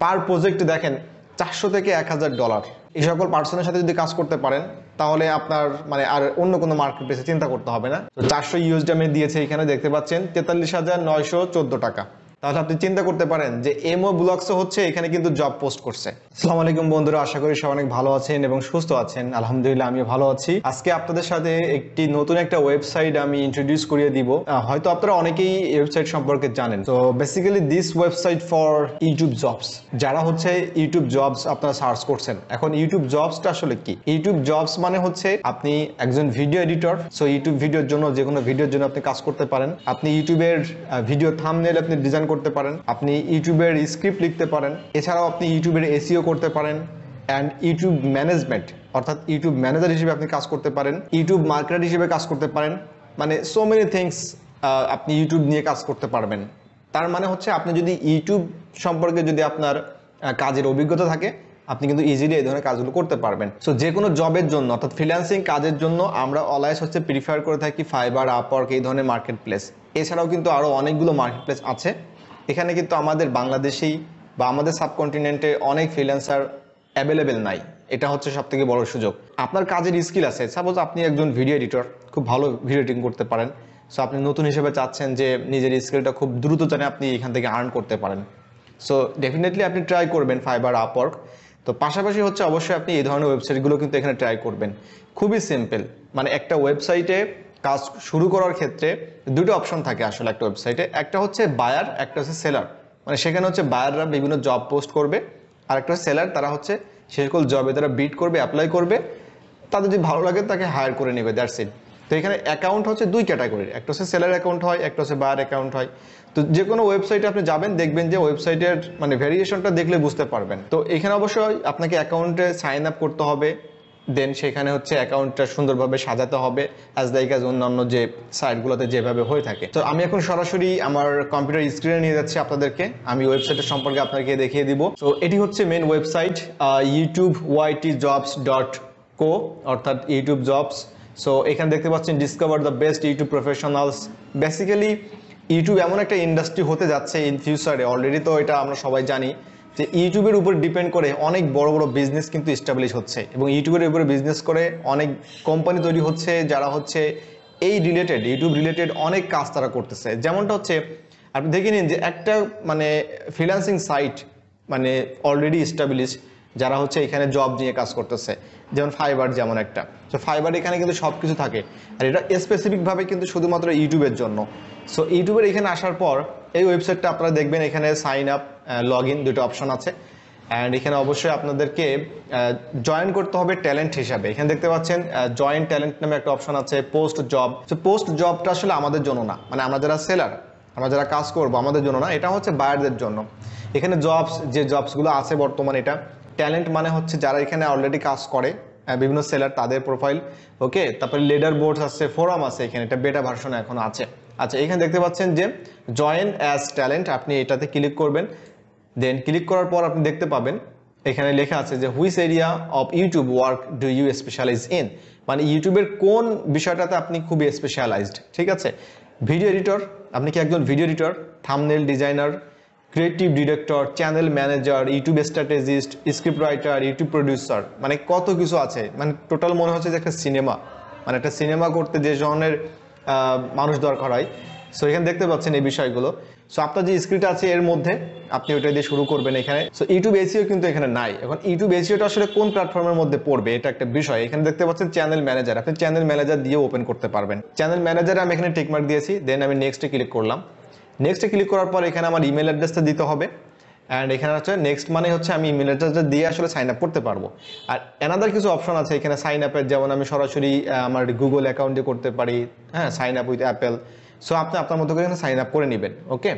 পার project দেখেন চারশো থেকে এক হাজার ডলার এই সকল পার্সনের সাথে যদি কাজ করতে পারেন তাহলে আপনার মানে আর অন্য কোনো মার্কেট প্লেসে চিন্তা করতে হবে না চারশো ইউএসডি আমি দিয়েছে এখানে দেখতে পাচ্ছেন তেতাল্লিশ হাজার নয়শো টাকা তাহলে আপনি চিন্তা করতে পারেন যে এমও ব্লগস হচ্ছে এখানে কিন্তু জব পোস্ট করছে আসসালামু আলাইকুম বন্ধুরা আশা করি সবাই অনেক ভালো আছেন এবং সুস্থ আছেন আলহামদুলিল্লাহ আমি ভালো আছি আজকে আপনাদের সাথে একটি নতুন একটা ওয়েবসাইট আমি ইন্ট্রোডিউস করিয়ে দিব হয়তো আপনারা অনেকেই ওয়েবসাইট সম্পর্কে জানেন তো basically this website for YouTube jobs যারা হচ্ছে ইউটিউব জবস আপনারা সার্চ করছেন এখন ইউটিউব জবসটা আসলে কি ইউটিউব জবস মানে হচ্ছে আপনি একজন ভিডিও এডিটর সো ইউটিউব ভিডিওর জন্য যে কোনো ভিডিওর জন্য আপনি কাজ করতে পারেন আপনি ইউটিউবের ভিডিও থামনেল আপনি ডিজাইন করতে পারেন আপনি ইউটিউবের স্ক্রিপ্ট লিখতে পারেন এছাড়াও আপনি ইউটিউবের এসিও e করতে পারেন অ্যান্ড ইউটিউব ম্যানেজমেন্ট অর্থাৎ ইউটিউব ম্যানেজার হিসেবে আপনি কাজ করতে পারেন ইউটিউব মার্কেটার হিসেবে কাজ করতে পারেন মানে সো মেনি থিংস আপনি ইউটিউব নিয়ে কাজ করতে পারবেন তার মানে হচ্ছে আপনি যদি ইউটিউব সম্পর্কে যদি আপনার কাজের অভিজ্ঞতা থাকে আপনি কিন্তু ইজিলি এই ধরনের কাজগুলো করতে পারবেন সো যে কোনো জবের জন্য অর্থাৎ ফ্রিল্যান্সিং কাজের জন্য আমরা অলওয়েজ হচ্ছে প্রিফার করে থাকি ফাইবার আপওয়ার্ক এই ধরনের মার্কেট প্লেস এছাড়াও কিন্তু আরও অনেকগুলো মার্কেট প্লেস আছে এখানে কিন্তু আমাদের বাংলাদেশেই বা আমাদের সাবকন্টিনেন্টে অনেক ফ্রিল্যান্সার অ্যাভেলেবেল নাই এটা হচ্ছে সব থেকে বড় সুযোগ আপনার কাজের স্কিল আছে সাপোজ আপনি একজন ভিডিও এডিটর খুব ভালো ভিডিও এডিটিং করতে পারেন সো আপনি নতুন হিসেবে চাচ্ছেন যে নিজের স্কিলটা খুব দ্রুত জানে আপনি এখান থেকে আর্ন করতে পারেন সো ডেফিনেটলি আপনি ট্রাই করবেন ফাইবার আপওয়ার্ক তো পাশাপাশি হচ্ছে অবশ্যই আপনি এই ধরনের ওয়েবসাইটগুলো কিন্তু এখানে ট্রাই করবেন খুবই সিম্পল মানে একটা ওয়েবসাইটে কাজ শুরু করার ক্ষেত্রে দুটো অপশন থাকে আসলে একটা ওয়েবসাইটে একটা হচ্ছে বায়ার একটা হচ্ছে সেলার মানে সেখানে হচ্ছে বায়াররা বিভিন্ন জব পোস্ট করবে আর একটা সেলার তারা হচ্ছে সে সকল জবে তারা বিড করবে অ্যাপ্লাই করবে তাদের যদি ভালো লাগে তাকে হায়ার করে নেবে দ্যাটস ইট তো এখানে অ্যাকাউন্ট হচ্ছে দুই ক্যাটাগরির একটা হচ্ছে সেলার অ্যাকাউন্ট হয় একটা হচ্ছে বায়ার অ্যাকাউন্ট হয় তো যে কোনো ওয়েবসাইটে আপনি যাবেন দেখবেন যে ওয়েবসাইটের মানে ভেরিয়েশনটা দেখলে বুঝতে পারবেন তো এখানে অবশ্যই আপনাকে অ্যাকাউন্টে সাইন আপ করতে হবে দেন সেখানে হচ্ছে অ্যাকাউন্টটা সুন্দরভাবে সাজাতে হবে অ্যাজ লাইক অ্যাজ অন্যান্য যে সাইটগুলোতে যেভাবে হয়ে থাকে তো আমি এখন সরাসরি আমার কম্পিউটার স্ক্রিনে নিয়ে যাচ্ছি আপনাদেরকে আমি ওয়েবসাইটের সম্পর্কে আপনাকে দেখিয়ে দিব তো এটি হচ্ছে main website YouTube YT jobs dot co অর্থাৎ ইউটিউব জবস সো এখানে দেখতে পাচ্ছেন discover the best YouTube professionals basically YouTube এমন একটা ইন্ডাস্ট্রি হতে যাচ্ছে ইন ফিউচারে অলরেডি তো এটা আমরা সবাই জানি যে ইউটিউবের উপর ডিপেন্ড করে অনেক বড় বড় বিজনেস কিন্তু ইস্টাবলিশ হচ্ছে এবং ইউটিউবের উপরে বিজনেস করে অনেক কোম্পানি তৈরি হচ্ছে যারা হচ্ছে এই রিলেটেড ইউটিউব রিলেটেড অনেক কাজ তারা করতেছে যেমনটা হচ্ছে আপনি দেখে নিন যে একটা মানে ফ্রিল্যান্সিং সাইট মানে অলরেডি ইস্টাবলিশ যারা হচ্ছে এখানে জব নিয়ে কাজ করতেছে যেমন ফাইবার যেমন একটা তো ফাইবার এখানে কিন্তু সব কিছু থাকে আর এটা স্পেসিফিকভাবে কিন্তু শুধুমাত্র ইউটিউবের জন্য সো ইউটিউবের এখানে আসার পর এই ওয়েবসাইটটা আপনারা দেখবেন এখানে সাইন আপ লগ ইন দুটো অপশন আছে অ্যান্ড এখানে অবশ্যই আপনাদেরকে জয়েন করতে হবে ট্যালেন্ট হিসাবে এখানে দেখতে পাচ্ছেন জয়েন ট্যালেন্ট নামে একটা অপশন আছে পোস্ট জব তো পোস্ট জবটা আসলে আমাদের জন্য না মানে আমরা যারা সেলার আমরা যারা কাজ করব আমাদের জন্য না এটা হচ্ছে বায়ারদের জন্য এখানে জবস যে জবসগুলো আছে বর্তমানে এটা ট্যালেন্ট মানে হচ্ছে যারা এখানে অলরেডি কাজ করে বিভিন্ন সেলার তাদের প্রোফাইল ওকে তারপরে লেডার বোর্ডস আছে ফোরাম আছে এখানে এটা বেটা ভার্সন এখন আছে আচ্ছা এখানে দেখতে পাচ্ছেন যে জয়েন অ্যাজ ট্যালেন্ট আপনি এটাতে ক্লিক করবেন দেন ক্লিক করার পর আপনি দেখতে পাবেন এখানে লেখা আছে যে which area of YouTube work do you specialise in মানে ইউটিউবের কোন বিষয়টাতে আপনি খুবই স্পেশালাইজড ঠিক আছে ভিডিও এডিটর আপনি কি একজন video editor thumbnail designer creative director channel manager YouTube strategist script writer YouTube producer মানে কত কিছু আছে মানে টোটাল মনে হচ্ছে যে একটা সিনেমা মানে একটা সিনেমা করতে যে ধরনের মানুষ দরকার হয় সো এখানে দেখতে পাচ্ছেন এই বিষয়গুলো সো আপনার যে স্ক্রিপ্ট আছে এর মধ্যে আপনি ওটা দিয়ে শুরু করবেন এখানে সো ইউটিউব এসিও কিন্তু এখানে নাই এখন ইউটিউব e এসিওটা আসলে কোন প্ল্যাটফর্মের মধ্যে পড়বে এটা একটা বিষয় এখানে দেখতে পাচ্ছেন চ্যানেল ম্যানেজার আপনি চ্যানেল ম্যানেজার দিয়ে ওপেন করতে পারবেন চ্যানেল ম্যানেজারে আমি এখানে টেকমার্ক দিয়েছি দেন আমি নেক্সটে ক্লিক করলাম নেক্সটে ক্লিক করার পর এখানে আমার ইমেল অ্যাড্রেসটা দিতে হবে অ্যান্ড এখানে হচ্ছে নেক্সট মানে হচ্ছে আমি ইমেল অ্যাড্রেসটা দিয়ে আসলে সাইন আপ করতে পারবো আর অ্যানাদার কিছু অপশন আছে এখানে সাইন আপের যেমন আমি সরাসরি আমার গুগল অ্যাকাউন্টে করতে পারি হ্যাঁ sign up with Apple so আপনি আপনার মতো করে এখানে সাইন আপ করে নেবেন ওকে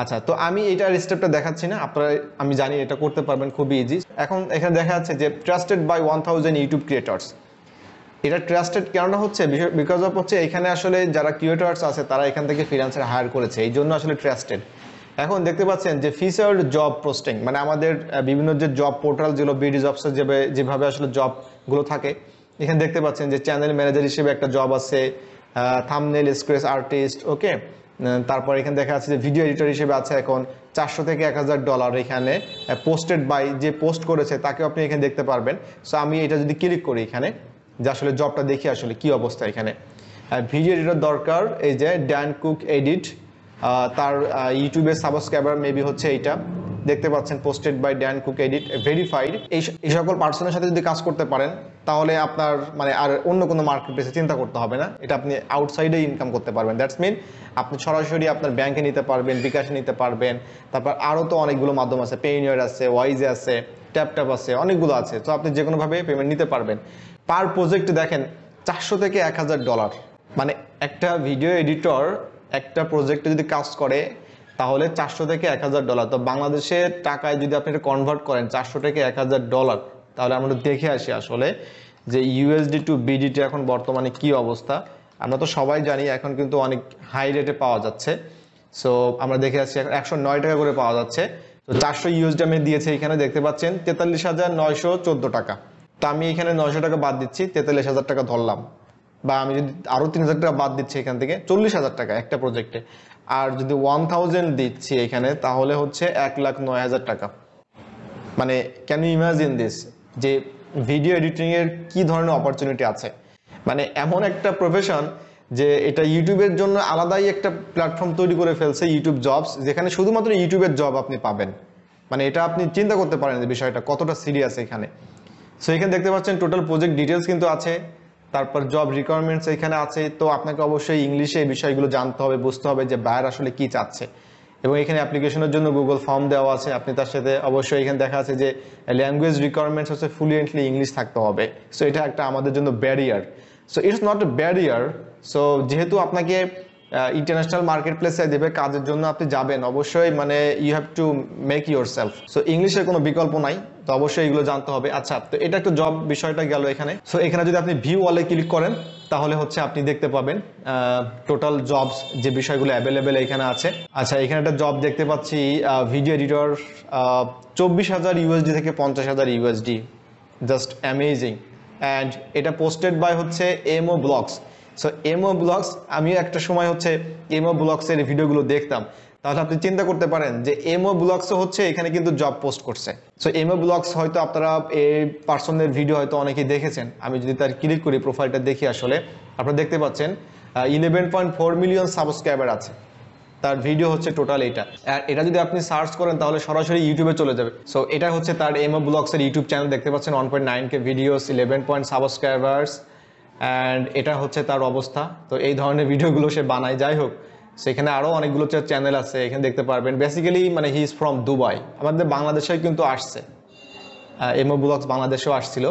আচ্ছা তো আমি এটার স্টেপটা দেখাচ্ছি না আপনারা আমি জানি এটা করতে পারবেন খুবই ইজি এখন এখানে দেখা যাচ্ছে যে trusted by one thousand YouTube creators এটা ট্রাস্টেড কেননা হচ্ছে বিকজ অফ হচ্ছে এখানে আসলে যারা ক্রিয়েটার্স আছে তারা এখান থেকে ফ্রিলান্সার হায়ার করেছে এই জন্য আসলে ট্রাস্টেড এখন দেখতে পাচ্ছেন যে ফিচার্ড জব পোস্টিং মানে আমাদের বিভিন্ন যে জব পোর্টাল যেগুলো বিডি জবসের যেভাবে আসলে জবগুলো থাকে এখানে দেখতে পাচ্ছেন যে চ্যানেল ম্যানেজার হিসেবে একটা জব আছে থামনেল স্ক্রেচ আর্টিস্ট ওকে তারপর এখানে দেখা যাচ্ছে যে ভিডিও এডিটর হিসেবে আছে এখন চারশো থেকে এক ডলার এখানে পোস্টেড বাই যে পোস্ট করেছে তাকেও আপনি এখানে দেখতে পারবেন সো আমি এটা যদি ক্লিক করি এখানে যে আসলে জবটা দেখি আসলে কি অবস্থা এখানে ভিডিও এডিটর দরকার এই যে ড্যান কুক এডিট তার ইউটিউবের সাবস্ক্রাইবার মেবি হচ্ছে এইটা দেখতে পাচ্ছেন posted by Dan Cook edit verified এই সকল পার্সনের সাথে যদি কাজ করতে পারেন তাহলে আপনার মানে আর অন্য কোনো মার্কেট প্লেসে চিন্তা করতে হবে না এটা আপনি আউটসাইডে ইনকাম করতে পারবেন দ্যাটস মিন আপনি সরাসরি আপনার ব্যাংকে নিতে পারবেন বিকাশে নিতে পারবেন তারপর আরও তো অনেকগুলো মাধ্যম আছে পেইনিয়ার আছে ওয়াইজে আছে ট্যাপ ট্যাপ আছে অনেকগুলো আছে তো আপনি যে কোনোভাবে পেমেন্ট নিতে পারবেন পার প্রজেক্ট দেখেন চারশো থেকে এক হাজার ডলার মানে একটা ভিডিও এডিটর একটা প্রজেক্টে যদি কাজ করে তাহলে চারশো থেকে এক হাজার ডলার তো বাংলাদেশের টাকায় যদি আপনি এটা কনভার্ট করেন চারশো থেকে এক হাজার ডলার তাহলে আমরা দেখে আসি আসলে যে ইউএসডি টু বিডিটি এখন বর্তমানে কি অবস্থা আমরা তো সবাই জানি এখন কিন্তু অনেক হাই রেটে পাওয়া যাচ্ছে সো আমরা দেখে আসছি একশো নয় টাকা করে পাওয়া যাচ্ছে তো চারশো ইউএসডি আমি দিয়েছে এখানে দেখতে পাচ্ছেন তেতাল্লিশ হাজার নয়শো চোদ্দো টাকা তো আমি এখানে নয়শো টাকা বাদ দিচ্ছি তেতাল্লিশ হাজার টাকা ধরলাম বা আমি যদি আরও তিন হাজার টাকা বাদ দিচ্ছি এখান থেকে চল্লিশ হাজার টাকা একটা প্রজেক্টে আর যদি ওয়ান থাউজেন্ড দিচ্ছি এখানে তাহলে হচ্ছে এক লাখ নয় হাজার টাকা মানে ক্যান ইউ ইমাজিন দিস যে ভিডিও এডিটিংয়ের কি ধরনের অপরচুনিটি আছে মানে এমন একটা প্রফেশন যে এটা ইউটিউবের জন্য আলাদাই একটা প্ল্যাটফর্ম তৈরি করে ফেলছে ইউটিউব জবস যেখানে শুধুমাত্র ইউটিউবের জব আপনি পাবেন মানে এটা আপনি চিন্তা করতে পারেন যে বিষয়টা কতটা সিরিয়াস এখানে সো এখানে দেখতে পাচ্ছেন টোটাল প্রজেক্ট ডিটেলস কিন্তু আছে তারপর জব রিকোয়ারমেন্টস এখানে আছে তো আপনাকে অবশ্যই ইংলিশে এই বিষয়গুলো জানতে হবে বুঝতে হবে যে বায়ার আসলে কি চাচ্ছে এবং এখানে অ্যাপ্লিকেশনের জন্য গুগল ফর্ম দেওয়া আছে আপনি তার সাথে অবশ্যই এখানে দেখা আছে যে ল্যাঙ্গুয়েজ রিকোয়ারমেন্টস হচ্ছে ফ্লুয়েন্টলি ইংলিশ থাকতে হবে সো এটা একটা আমাদের জন্য barrier so it's not a barrier so যেহেতু আপনাকে ইন্টারন্যাশনাল মার্কেট প্লেসে দেবে কাজের জন্য আপনি যাবেন অবশ্যই মানে you have to make yourself so ইংলিশের কোনো বিকল্প নাই তো অবশ্যই এগুলো জানতে হবে আচ্ছা তো এটা একটু জব বিষয়টা গেল এখানে সো এখানে যদি আপনি ভিউ ওয়ালে ক্লিক করেন তাহলে হচ্ছে আপনি দেখতে পাবেন টোটাল জবস যে বিষয়গুলো অ্যাভেলেবেল এখানে আছে আচ্ছা এখানে একটা জব দেখতে পাচ্ছি ভিডিও এডিটর চব্বিশ হাজার ইউএসডি থেকে পঞ্চাশ হাজার ইউএসডি জাস্ট অ্যামেজিং অ্যান্ড এটা পোস্টেড বাই হচ্ছে Mo Blogs so Mo Blogs আমিও একটা সময় হচ্ছে এমও ব্লগসের ভিডিওগুলো দেখতাম তাহলে আপনি চিন্তা করতে পারেন যে এমও ব্লগসও হচ্ছে এখানে কিন্তু জব পোস্ট করছে সো এমও ব্লগস হয়তো আপনারা এই পার্সনের ভিডিও হয়তো অনেকেই দেখেছেন আমি যদি তার ক্লিক করি প্রোফাইলটা দেখি আসলে আপনারা দেখতে পাচ্ছেন eleven point four million subscriber আছে তার ভিডিও হচ্ছে টোটাল এটা আর এটা যদি আপনি সার্চ করেন তাহলে সরাসরি ইউটিউবে চলে যাবে সো এটা হচ্ছে তার এমও ব্লগসের ইউটিউব চ্যানেল দেখতে পাচ্ছেন one point nine K videos eleven point subscribers and এটা হচ্ছে তার অবস্থা তো এই ধরনের ভিডিওগুলো সে বানায় যাই হোক সেখানে আরও অনেকগুলো চ্যানেল আছে এখানে দেখতে পারবেন বেসিক্যালি মানে হি ইজ ফ্রম দুবাই আমাদের বাংলাদেশেও কিন্তু আসছে এমও ব্লগস বাংলাদেশেও আসছিল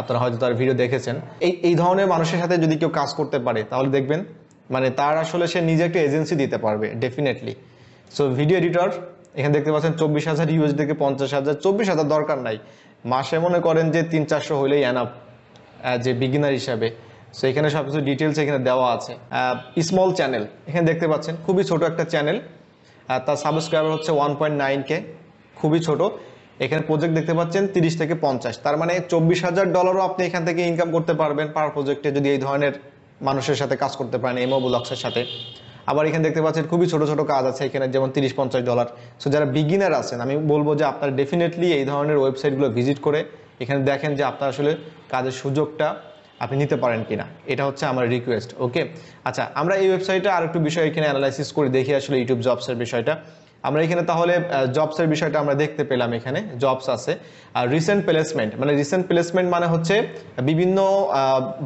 আপনারা হয়তো তার ভিডিও দেখেছেন এই এই ধরনের মানুষের সাথে যদি কেউ কাজ করতে পারে তাহলে দেখবেন মানে তার আসলে সে নিজে একটা এজেন্সি দিতে পারবে ডেফিনেটলি সো ভিডিও এডিটর এখানে দেখতে পাচ্ছেন চব্বিশ হাজার ইউএস থেকে পঞ্চাশ হাজার চব্বিশ হাজার দরকার নাই মাসে মনে করেন যে তিন চারশো হলেই অ্যানাপ যে বিগিনার হিসাবে সো এখানে সব কিছু ডিটেলস এখানে দেওয়া আছে স্মল চ্যানেল এখানে দেখতে পাচ্ছেন খুবই ছোট একটা চ্যানেল তার সাবস্ক্রাইবার হচ্ছে ওয়ান পয়েন্ট নাইন কে খুবই ছোট এখানে প্রজেক্ট দেখতে পাচ্ছেন তিরিশ থেকে পঞ্চাশ তার মানে চব্বিশ হাজার ডলারও আপনি এখান থেকে ইনকাম করতে পারবেন পার প্রজেক্টে যদি এই ধরনের মানুষের সাথে কাজ করতে পারেন এমও ব্লক্সের সাথে আবার এখানে দেখতে পাচ্ছেন খুবই ছোট ছোট কাজ আছে এখানে যেমন তিরিশ পঞ্চাশ ডলার সো যারা বিগিনার আছেন আমি বলবো যে আপনারা ডেফিনেটলি এই ধরনের ওয়েবসাইটগুলো ভিজিট করে এখানে দেখেন যে আপনার আসলে কাজের সুযোগটা আপনি নিতে পারেন কিনা এটা হচ্ছে আমার রিকোয়েস্ট ওকে আচ্ছা আমরা এই ওয়েবসাইটটা আর একটু বিষয় এখানে অ্যানালাইসিস করে দেখি আসলে ইউটিউব জবসের বিষয়টা আমরা এখানে তাহলে জবসের বিষয়টা আমরা দেখতে পেলাম এখানে জবস আছে আর রিসেন্ট প্লেসমেন্ট মানে রিসেন্ট প্লেসমেন্ট মানে হচ্ছে বিভিন্ন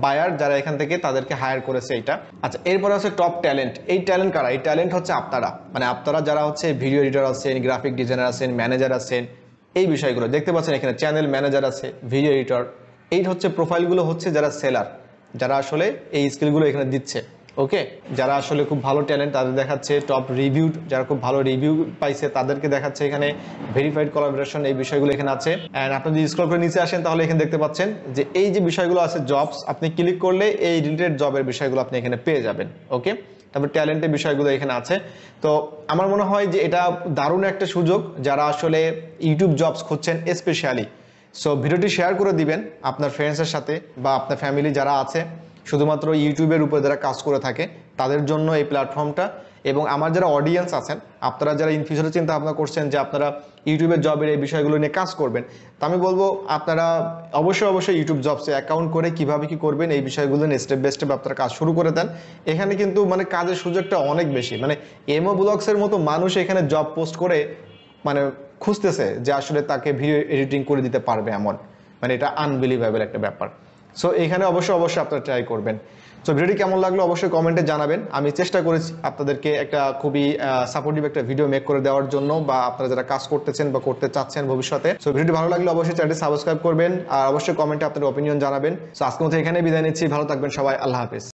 বায়ার যারা এখান থেকে তাদেরকে হায়ার করেছে এটা আচ্ছা এরপরে হচ্ছে টপ ট্যালেন্ট এই ট্যালেন্ট কারা এই ট্যালেন্ট হচ্ছে আপনারা মানে আপনারা যারা হচ্ছে ভিডিও এডিটার আছেন গ্রাফিক ডিজাইনার আছেন ম্যানেজার আছেন এই বিষয়গুলো দেখতে পাচ্ছেন এখানে চ্যানেল ম্যানেজার আছে ভিডিও এডিটর এই হচ্ছে প্রোফাইলগুলো হচ্ছে যারা সেলার যারা আসলে এই স্কিলগুলো এখানে দিচ্ছে ওকে যারা আসলে খুব ভালো ট্যালেন্ট তাদের দেখাচ্ছে টপ রিভিউ যারা খুব ভালো রিভিউ পাইছে তাদেরকে দেখাচ্ছে এখানে ভেরিফাইড কলাবরেশন এই বিষয়গুলো এখানে আছে অ্যান্ড আপনি যদি স্ক্রল করে নিচে আসেন তাহলে এখানে দেখতে পাচ্ছেন যে এই যে বিষয়গুলো আছে জবস আপনি ক্লিক করলে এই রিলেটেড জবের বিষয়গুলো আপনি এখানে পেয়ে যাবেন ওকে তারপর ট্যালেন্টের বিষয়গুলো এখানে আছে তো আমার মনে হয় যে এটা দারুণ একটা সুযোগ যারা আসলে ইউটিউব জবস খুঁজছেন স্পেশালি সো ভিডিওটি শেয়ার করে দিবেন আপনার ফ্রেন্ডসের সাথে বা আপনার ফ্যামিলি যারা আছে শুধুমাত্র ইউটিউবের উপরে যারা কাজ করে থাকে তাদের জন্য এই প্ল্যাটফর্মটা এবং আমার যারা অডিয়েন্স আছেন আপনারা যারা ইন ফিউচারে চিন্তা ভাবনা করছেন যে আপনারা ইউটিউবের জবের এই বিষয়গুলো নিয়ে কাজ করবেন তা আমি বলবো আপনারা অবশ্যই অবশ্যই ইউটিউব জবসে অ্যাকাউন্ট করে কিভাবে কি করবেন এই বিষয়গুলো নিয়ে স্টেপ বাই স্টেপ আপনারা কাজ শুরু করে দেন এখানে কিন্তু মানে কাজের সুযোগটা অনেক বেশি মানে এমও ব্লগসের মতো মানুষ এখানে জব পোস্ট করে মানে খুঁজতেছে যে আসলে তাকে ভিডিও এডিটিং করে দিতে পারবে এমন মানে এটা আনবিলিভেবল একটা ব্যাপার সো এখানে অবশ্যই অবশ্যই আপনারা ট্রাই করবেন সো ভিডিওটি কেমন লাগলো অবশ্যই কমেন্টে জানাবেন আমি চেষ্টা করেছি আপনাদেরকে একটা খুবই সাপোর্টিভ একটা ভিডিও মেক করে দেওয়ার জন্য বা আপনারা যারা কাজ করতেছেন বা করতে চাচ্ছেন ভবিষ্যতে সো ভিডিওটি ভালো লাগলে অবশ্যই চ্যানেলটি সাবস্ক্রাইব করবেন আর অবশ্যই কমেন্টে আপনার অপিনিয়ন জানাবেন সো আজকে মতো এখানে বিদায় নিচ্ছি ভালো থাকবেন সবাই আল্লাহ হাফিজ